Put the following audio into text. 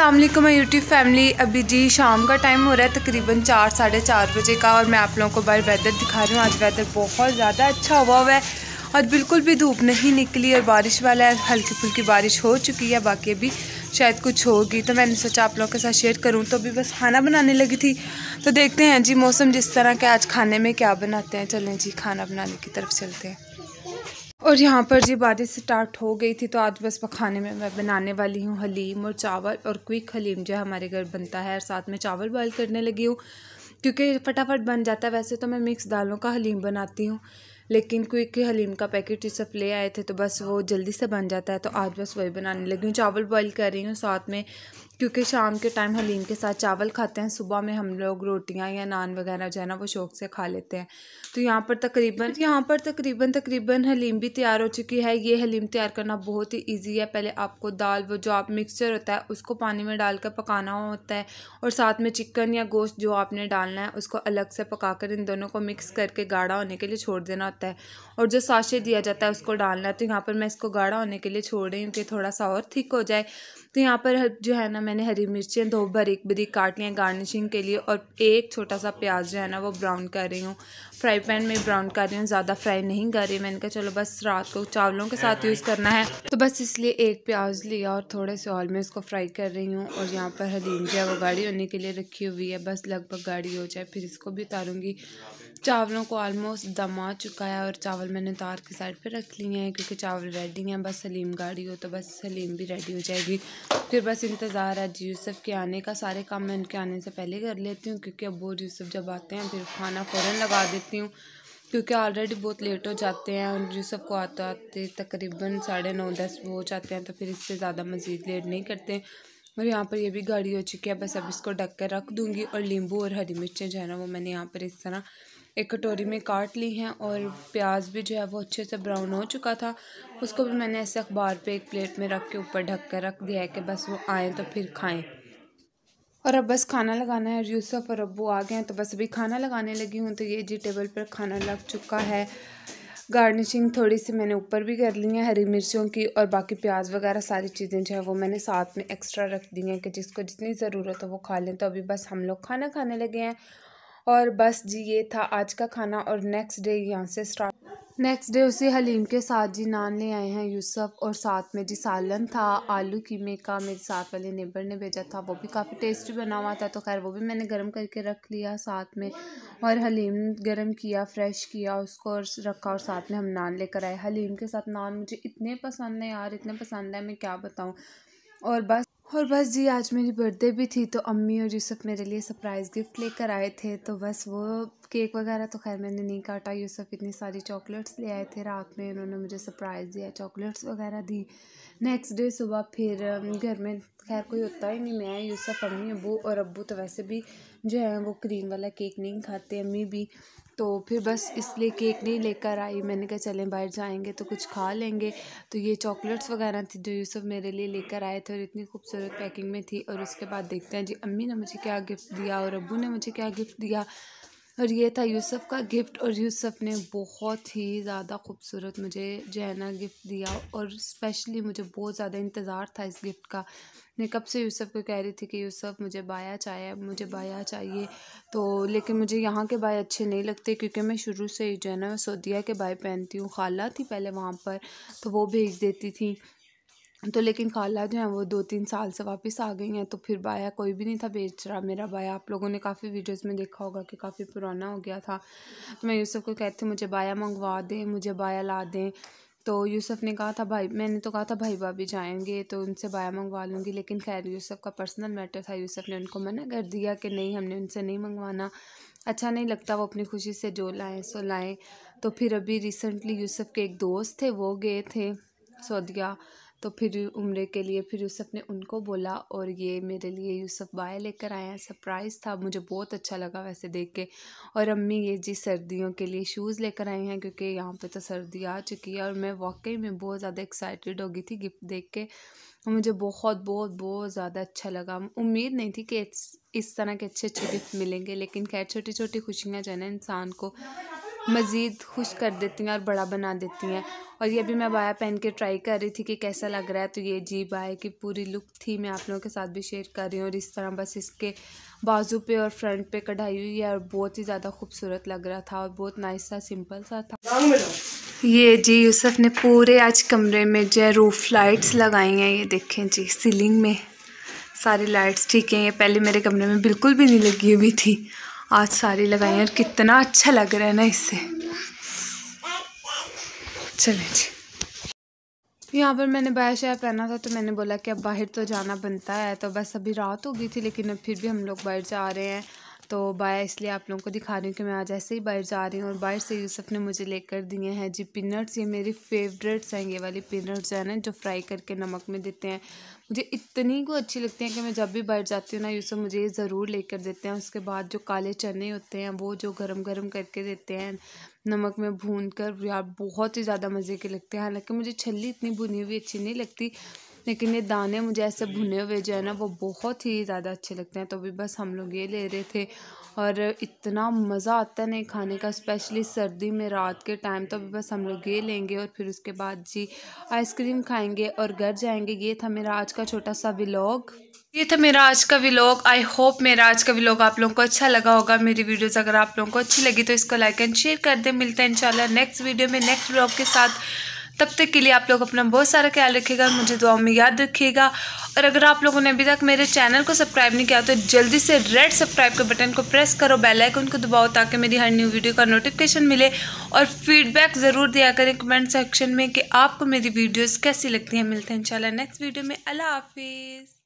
असलम मैं YouTube family अभी जी शाम का टाइम हो रहा है तकरीबन चार साढ़े चार बजे का और मैं आप लोगों को बाहर वेदर दिखा रही हूँ आज वेदर बहुत ज़्यादा अच्छा हुआ हुआ है और बिल्कुल भी धूप नहीं निकली और बारिश वाला है हल्की फुल्की बारिश हो चुकी है बाकी अभी शायद कुछ होगी तो मैंने सोचा आप लोगों के साथ शेयर करूँ तो अभी बस खाना बनाने लगी थी तो देखते हैं जी मौसम जिस तरह के आज खाने में क्या बनाते हैं चलें जी खाना बनाने की तरफ चलते हैं और यहाँ पर जी बारिश स्टार्ट हो गई थी तो आज बस पखाने में मैं बनाने वाली हूँ हलीम और चावल और क्विक हलीम जो है हमारे घर बनता है और साथ में चावल बॉयल करने लगी हूँ क्योंकि फटाफट बन जाता है वैसे तो मैं मिक्स दालों का हलीम बनाती हूँ लेकिन क्विक हलीम का पैकेट ये सब ले आए थे तो बस वो जल्दी से बन जाता है तो आज बस वही बनाने लगी हूँ चावल बॉयल कर रही हूँ साथ में क्योंकि शाम के टाइम हलीम के साथ चावल खाते हैं सुबह में हम लोग रोटियां या नान वगैरह जो है ना वो शौक़ से खा लेते हैं तो यहाँ पर तकरीबन यहाँ पर तकरीबन तकरीबन हलीम भी तैयार हो चुकी है ये हलीम तैयार करना बहुत ही ईजी है पहले आपको दाल वो जो आप मिक्सचर होता है उसको पानी में डाल कर पकाना होता है और साथ में चिकन या गोश्त जो आपने डालना है उसको अलग से पका कर इन दोनों को मिक्स करके गाढ़ा होने के लिए छोड़ देना होता है और जो साशे दिया जाता है उसको डालना है तो यहाँ पर मैं इसको गाढ़ा होने के लिए छोड़ रही हूँ कि थोड़ा सा और ठीक हो जाए तो यहाँ पर जो है ना मैंने हरी मिर्चें दो बरीक बरी काट लिया गार्निशिंग के लिए और एक छोटा सा प्याज जो है ना वो ब्राउन कर रही हूँ फ्राई पैन में ब्राउन कर रही हूँ ज़्यादा फ्राई नहीं कर रही मैंने कहा चलो बस रात को चावलों के साथ यूज़ करना है तो बस इसलिए एक प्याज लिया और थोड़े से ऑल में इसको फ्राई कर रही हूँ और यहाँ पर हलीम जो है वो गाढ़ी होने के लिए रखी हुई है बस लगभग गाढ़ी हो जाए फिर इसको भी उतारूँगी चावलों को ऑलमोस्ट दम आ चुका है और चावल मैंने तार के साइड पे रख लिए हैं क्योंकि चावल रेडी हैं बस सलीम गाड़ी हो तो बस सलीम भी रेडी हो जाएगी फिर बस इंतज़ार है जी यूसुफ के आने का सारे काम मैं उनके आने से पहले कर लेती हूँ क्योंकि अब और यूसुफ जब आते हैं फिर खाना फ़ौरन लगा देती हूँ क्योंकि ऑलरेडी बहुत लेट हो जाते हैं और यूसुफ को आते आते तकरीबन साढ़े नौ दस हो जाते हैं तो फिर इससे ज़्यादा मज़ीद लेट नहीं करते और यहाँ पर ये भी गाड़ी हो चुकी है बस अब इसको ढक कर रख दूँगी और नींबू और हरी मिर्चें जो है ना वो मैंने यहाँ पर इस तरह एक कटोरी में काट ली हैं और प्याज भी जो है वो अच्छे से ब्राउन हो चुका था उसको भी मैंने ऐसे अखबार पे एक प्लेट में रख के ऊपर ढक कर रख दिया है कि बस वो आए तो फिर खाएं और अब बस खाना लगाना है यूसुफ और अबू आ गए हैं तो बस अभी खाना लगाने लगी हूँ तो ये जी टेबल पर खाना लग चुका है गार्निशिंग थोड़ी सी मैंने ऊपर भी कर ली है हरी मिर्चों की और बाकी प्याज वगैरह सारी चीज़ें जो है वो मैंने साथ में एक्स्ट्रा रख दी हैं कि जिसको जितनी ज़रूरत हो वो खा लें तो अभी बस हम लोग खाना खाने लगे हैं और बस जी ये था आज का खाना और नेक्स्ट डे यहाँ से स्टार्ट नेक्स्ट डे उसी हलीम के साथ जी नान ले आए हैं यूसुफ और साथ में जी सालन था आलू कीमे का मेरे साथ वाले नेबर ने भेजा था वो भी काफ़ी टेस्टी बना हुआ था तो खैर वो भी मैंने गर्म करके रख लिया साथ में और हलीम गर्म किया फ्रेश किया उसको और रखा और साथ में हम नान लेकर आए हलीम के साथ नान मुझे इतने पसंद है यार इतने पसंद है मैं क्या बताऊँ और बस और बस जी आज मेरी बर्थडे भी थी तो अम्मी और यूसुफ मेरे लिए सरप्राइज़ गिफ्ट लेकर आए थे तो बस वो केक वगैरह तो खैर मैंने नहीं काटा यूसुफ इतनी सारी चॉकलेट्स ले आए थे रात में उन्होंने मुझे सरप्राइज़ दिया चॉकलेट्स वगैरह दी नेक्स्ट डे सुबह फिर घर में खैर कोई होता ही नहीं मैं यूसुफ अम्मी अबू और अबू तो वैसे भी जो है वो क्रीम वाला केक नहीं खाते अम्मी भी तो फिर बस इसलिए केक नहीं लेकर आई मैंने कहा चलें बाहर जाएंगे तो कुछ खा लेंगे तो ये चॉकलेट्स वगैरह थी जो यूसुफ मेरे लिए लेकर आए थे और इतनी खूबसूरत पैकिंग में थी और उसके बाद देखते हैं जी अम्मी ने मुझे क्या गिफ्ट दिया और अबू ने मुझे क्या गिफ्ट दिया और ये था यूसुफ़ का गिफ्ट और यूसुफ़ ने बहुत ही ज़्यादा खूबसूरत मुझे जैना गिफ्ट दिया और स्पेशली मुझे बहुत ज़्यादा इंतज़ार था इस गिफ्ट का मैं कब से यूसुफ़ को कह रही थी कि यूसुफ़ मुझे बाया चाहिए मुझे बाया चाहिए तो लेकिन मुझे यहाँ के बाय अच्छे नहीं लगते क्योंकि मैं शुरू से ही जो है ना सऊदिया के बाय पहनती हूँ खाला थी पहले वहाँ पर तो वो भेज देती थी तो लेकिन खाला जो है वो दो तीन साल से वापस आ गई हैं तो फिर बाया कोई भी नहीं था बेच रहा मेरा बाया आप लोगों ने काफ़ी वीडियोस में देखा होगा कि काफ़ी पुराना हो गया था तो मैं यूसुफ को कहती मुझे बाया मंगवा दें मुझे बाया ला दें तो यूसुफ ने कहा था भाई मैंने तो कहा था भाई भाभी जाएंगे तो उनसे बाया मंगवा लूँगी लेकिन खैर यूसुफ का पर्सनल मैटर था यूसुफ ने उनको मना कर दिया कि नहीं हमने उनसे नहीं मंगवाना अच्छा नहीं लगता वो अपनी खुशी से जो लाएँ सो लाएँ तो फिर अभी रिसेंटली यूसुफ के एक दोस्त थे वो गए थे सऊदिया तो फिर उम्र के लिए फिर यूसुफ़ ने उनको बोला और ये मेरे लिए यूसुफ़ बाय लेकर आया सरप्राइज़ था मुझे बहुत अच्छा लगा वैसे देख के और अम्मी ये जी सर्दियों के लिए शूज़ लेकर आए हैं क्योंकि यहाँ पे तो सर्दी आ चुकी है और मैं वाकई में बहुत ज़्यादा एक्साइटेड हो गई थी गिफ्ट देख के मुझे बहुत बहुत बहुत ज़्यादा अच्छा लगा उम्मीद नहीं थी कि इस तरह के अच्छे अच्छे गिफ्ट मिलेंगे लेकिन खैर छोटी छोटी खुशियाँ जो है ना इंसान को मज़ीद खुश कर देती हैं और बड़ा बना देती हैं और ये अभी मैं बाया पहन के ट्राई कर रही थी कि कैसा लग रहा है तो ये जी बाया की पूरी लुक थी मैं आप लोगों के साथ भी शेयर कर रही हूँ और इस तरह बस इसके बाजू पे और फ्रंट पे कढ़ाई हुई है और बहुत ही ज़्यादा खूबसूरत लग रहा था और बहुत नाइस सा सिंपल सा था ये जी यूसफ ने पूरे आज कमरे में जो है रूफ लाइट्स लगाई हैं ये देखें जी सीलिंग में सारी लाइट्स ठीक हैं ये पहले मेरे कमरे में बिल्कुल भी नहीं लगी हुई थी आज सारी लगाई और कितना अच्छा लग रहा है ना इससे चले जी यहाँ पर मैंने बाया शाया पहना था तो मैंने बोला कि अब बाहर तो जाना बनता है तो बस अभी रात हो गई थी लेकिन अब फिर भी हम लोग बाहर जा रहे हैं तो बाया इसलिए आप लोगों को दिखा रही हूँ कि मैं आज ऐसे ही बाहर जा रही हूँ और बाहर से यूसफ ने मुझे लेकर दिए हैं जी पिनट्स ये मेरी फेवरेट्स हैं ये वाली पिनट्स जो है ना जो फ्राई करके नमक में देते हैं मुझे इतनी को अच्छी लगती हैं कि मैं जब भी बाहर जाती हूँ ना यूसफ मुझे ये ज़रूर लेकर देते हैं उसके बाद जो काले चने होते हैं वो जो गर्म गर्म करके देते हैं नमक में भून कर यार बहुत ही ज़्यादा मज़े के लगते हैं हालांकि मुझे छली इतनी भुनी हुई अच्छी नहीं लगती लेकिन ये दाने मुझे ऐसे भुने हुए जो है ना वो बहुत ही ज़्यादा अच्छे लगते हैं तो अभी बस हम लोग ये ले रहे थे और इतना मज़ा आता है नहीं खाने का स्पेशली सर्दी में रात के टाइम तो अभी बस हम लोग ये लेंगे और फिर उसके बाद जी आइसक्रीम खाएंगे और घर जाएंगे ये था मेरा आज का छोटा सा विलॉग ये था मेरा आज का विलॉग आई होप मेरा आज का विलॉग आप लोगों को अच्छा लगा होगा मेरी वीडियोस अगर आप लोगों को अच्छी लगी तो इसको लाइक एंड शेयर कर दें मिलते हैं इंशाल्लाह नेक्स्ट वीडियो में नेक्स्ट व्लॉग के साथ तब तक के लिए आप लोग अपना बहुत सारा ख्याल रखिएगा मुझे दुआ में याद रखिएगा और अगर आप लोगों ने अभी तक मेरे चैनल को सब्सक्राइब नहीं किया तो जल्दी से रेड सब्सक्राइब के बटन को प्रेस करो बेल आइकन को दबाओ ताकि मेरी हर न्यू वीडियो का नोटिफिकेशन मिले और फीडबैक ज़रूर दिया करें कमेंट सेक्शन में कि आपको मेरी वीडियोज़ कैसी लगती हैं मिलते हैं इंशाल्लाह नेक्स्ट वीडियो में अल्लाह हाफिज़